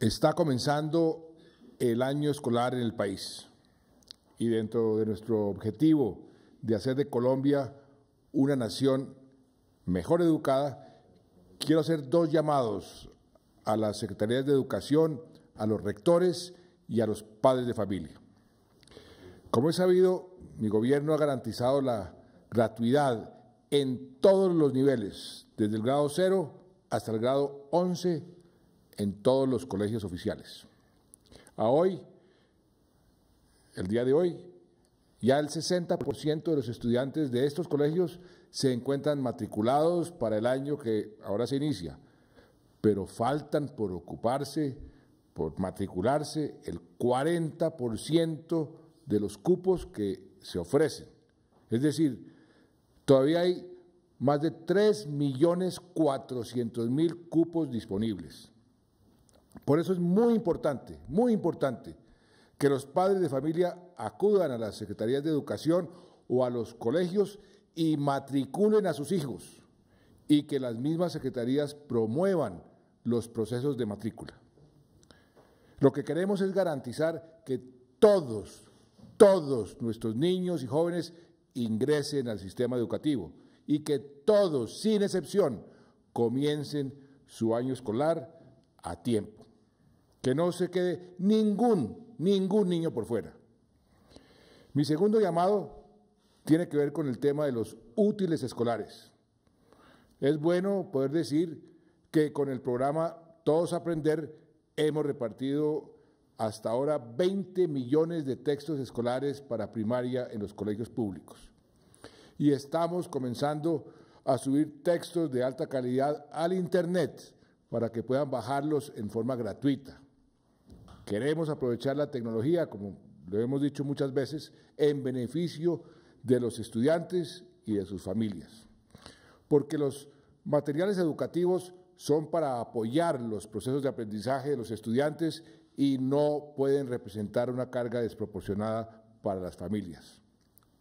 Está comenzando el año escolar en el país y dentro de nuestro objetivo de hacer de Colombia una nación mejor educada, quiero hacer dos llamados a las secretarías de educación, a los rectores y a los padres de familia. Como he sabido, mi gobierno ha garantizado la gratuidad en todos los niveles, desde el grado 0 hasta el grado 11 en todos los colegios oficiales. A hoy, el día de hoy, ya el 60% de los estudiantes de estos colegios se encuentran matriculados para el año que ahora se inicia, pero faltan por ocuparse, por matricularse, el 40% de los cupos que se ofrecen. Es decir, todavía hay más de 3.400.000 cupos disponibles. Por eso es muy importante, muy importante que los padres de familia acudan a las secretarías de educación o a los colegios y matriculen a sus hijos y que las mismas secretarías promuevan los procesos de matrícula. Lo que queremos es garantizar que todos todos nuestros niños y jóvenes ingresen al sistema educativo y que todos, sin excepción, comiencen su año escolar a tiempo. Que no se quede ningún, ningún niño por fuera. Mi segundo llamado tiene que ver con el tema de los útiles escolares. Es bueno poder decir que con el programa Todos Aprender hemos repartido hasta ahora 20 millones de textos escolares para primaria en los colegios públicos. Y estamos comenzando a subir textos de alta calidad al Internet para que puedan bajarlos en forma gratuita. Queremos aprovechar la tecnología, como lo hemos dicho muchas veces, en beneficio de los estudiantes y de sus familias. Porque los materiales educativos son para apoyar los procesos de aprendizaje de los estudiantes y no pueden representar una carga desproporcionada para las familias.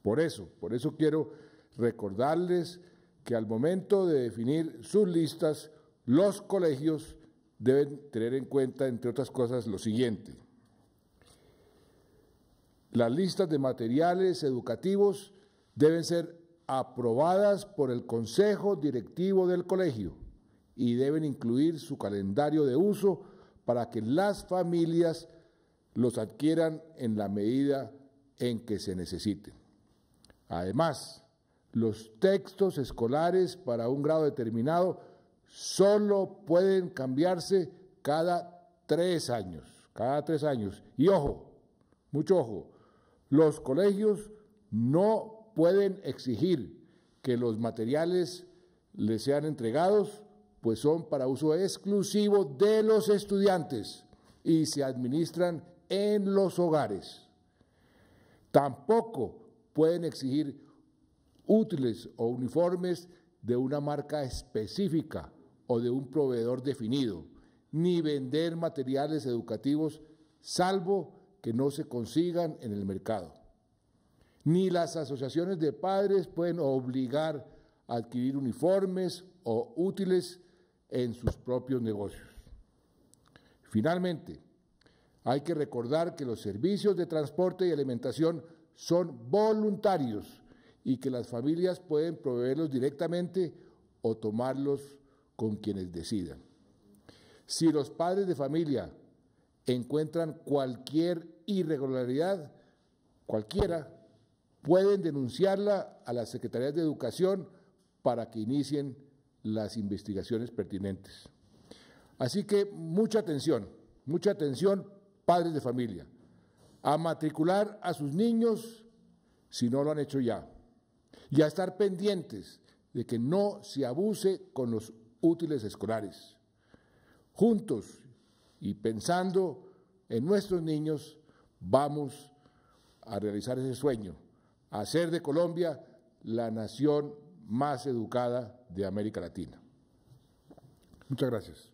Por eso, por eso quiero recordarles que al momento de definir sus listas, los colegios deben tener en cuenta, entre otras cosas, lo siguiente. Las listas de materiales educativos deben ser aprobadas por el Consejo Directivo del Colegio y deben incluir su calendario de uso para que las familias los adquieran en la medida en que se necesiten. Además, los textos escolares para un grado determinado solo pueden cambiarse cada tres años, cada tres años. Y ojo, mucho ojo, los colegios no pueden exigir que los materiales les sean entregados pues son para uso exclusivo de los estudiantes y se administran en los hogares. Tampoco pueden exigir útiles o uniformes de una marca específica o de un proveedor definido, ni vender materiales educativos salvo que no se consigan en el mercado. Ni las asociaciones de padres pueden obligar a adquirir uniformes o útiles en sus propios negocios. Finalmente, hay que recordar que los servicios de transporte y alimentación son voluntarios y que las familias pueden proveerlos directamente o tomarlos con quienes decidan. Si los padres de familia encuentran cualquier irregularidad, cualquiera, pueden denunciarla a las secretarías de educación para que inicien las investigaciones pertinentes. Así que mucha atención, mucha atención, padres de familia, a matricular a sus niños si no lo han hecho ya, y a estar pendientes de que no se abuse con los útiles escolares. Juntos y pensando en nuestros niños, vamos a realizar ese sueño, a hacer de Colombia la nación más educada de América Latina. Muchas gracias.